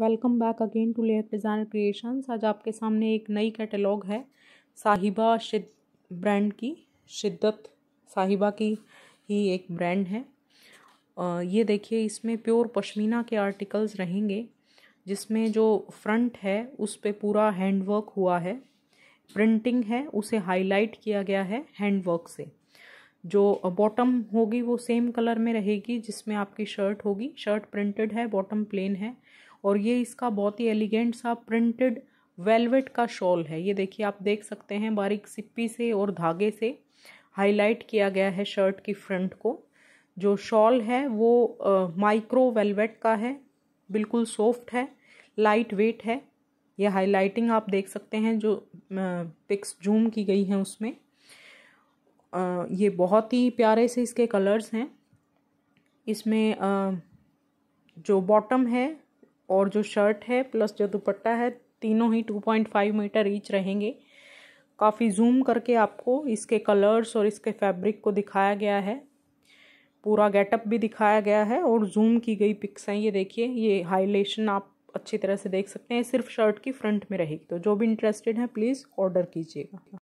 welcome back again to layer design creations आज आपके सामने एक नई कैटलॉग है साहिबा शिद ब्रांड की शिद्दत साहिबा की ही एक ब्रांड है ये देखिए इसमें प्योर पश्मीना के आर्टिकल्स रहेंगे जिसमें जो फ्रंट है उस पर पूरा हैंडवर्क हुआ है प्रिंटिंग है उसे हाईलाइट किया गया है हैंडवर्क से जो बॉटम होगी वो सेम कलर में रहेगी जिसमें आपकी शर्ट होगी शर्ट प्रिंटेड है बॉटम प्लेन है और ये इसका बहुत ही एलिगेंट सा प्रिंटेड वेलवेट का शॉल है ये देखिए आप देख सकते हैं बारीक सिप्पी से और धागे से हाईलाइट किया गया है शर्ट की फ्रंट को जो शॉल है वो माइक्रो वेलवेट का है बिल्कुल सॉफ्ट है लाइट वेट है यह हाईलाइटिंग आप देख सकते हैं जो पिक्स जूम की गई है उसमें आ, ये बहुत ही प्यारे से इसके कलर्स हैं इसमें आ, जो बॉटम है और जो शर्ट है प्लस जो दुपट्टा है तीनों ही two point five metre each रहेंगे काफ़ी जूम करके आपको इसके कलर्स और इसके फैब्रिक को दिखाया गया है पूरा गेटअप भी दिखाया गया है और जूम की गई पिक्स हैं ये देखिए ये हाईलेशन आप अच्छी तरह से देख सकते हैं सिर्फ शर्ट की फ्रंट में रहेगी तो जो भी इंटरेस्टेड है प्लीज़ ऑर्डर कीजिएगा